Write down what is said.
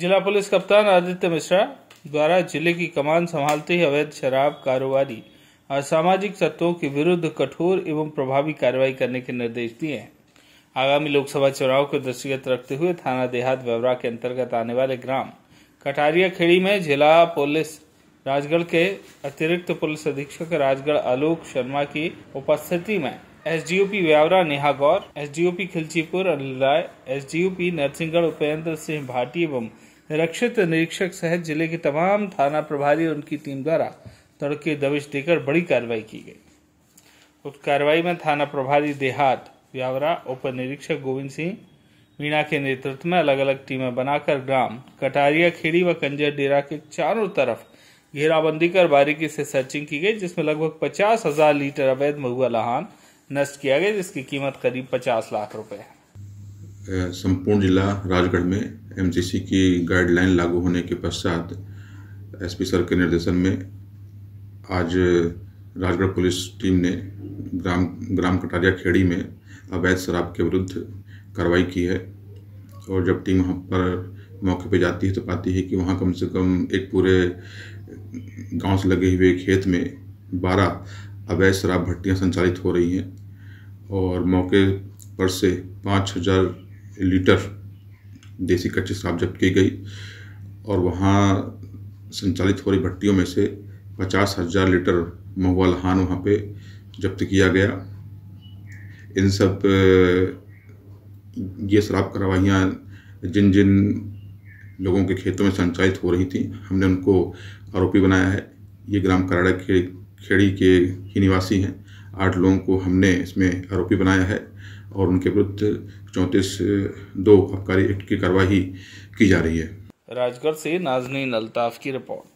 जिला पुलिस कप्तान आदित्य मिश्रा द्वारा जिले की कमान संभालते ही अवैध शराब कारोबारी और सामाजिक तत्वों के विरुद्ध कठोर एवं प्रभावी कार्रवाई करने के निर्देश दिए हैं आगामी लोकसभा चुनाव को दृष्टिगत रखते हुए थाना देहात व्यवरा के अंतर्गत आने वाले ग्राम कटारिया खेड़ी में जिला पुलिस राजगढ़ के अतिरिक्त पुलिस अधीक्षक राजगढ़ आलोक शर्मा की उपस्थिति में S D O P Biaora Neha Gaur S D O P Khilchipur Anil Rai S D O P Narsinghgarh Upendra Singh Bhati एवं निरक्षित निरीक्षक सहित जिले के तमाम थाना प्रभारी और उनकी टीम द्वारा तड़के दबिश देकर बड़ी कार्रवाई की गई उक्त कार्रवाई में थाना प्रभारी देहात व्यावरा उप निरीक्षक गोविंद सिंह मीणा के नेतृत्व में अलग अलग टीमें बनाकर ग्राम कटारिया खेड़ी व कंजर डेरा के चारों तरफ घेराबंदी कर बारीकी से सर्चिंग की गई जिसमें लगभग पचास हजार लीटर अवैध महुआ लहान नष्ट किया गया जिसकी कीमत करीब पचास लाख रुपए है संपूर्ण जिला राजगढ़ में एमसीसी की गाइडलाइन लागू होने के पश्चात एसपी सर के निर्देशन में आज राजगढ़ पुलिस टीम ने ग्राम ग्राम कटारिया खेड़ी में अवैध शराब के विरुद्ध कार्रवाई की है और जब टीम वहाँ पर मौके पर जाती है तो पाती है कि वहाँ कम से कम एक पूरे गांव से लगे हुए खेत में बारह अवैध शराब भट्टियाँ संचालित हो रही हैं और मौके पर से पाँच हज़ार लीटर देसी कच्ची शराब जब्त की गई और वहाँ संचालित हो रही भट्टियों में से पचास हज़ार लीटर महुआ लहान वहाँ पे जब्त किया गया इन सब ये शराब कार्रवाइयाँ जिन जिन लोगों के खेतों में संचालित हो रही थी हमने उनको आरोपी बनाया है ये ग्राम कराड़ा के खेड़ी के ही निवासी हैं आठ लोगों को हमने इसमें आरोपी बनाया है और उनके विरुद्ध चौंतीस दो आबकारी एक्ट की कार्रवाई की जा रही है राजगढ़ से नाजनी अल्ताफ की रिपोर्ट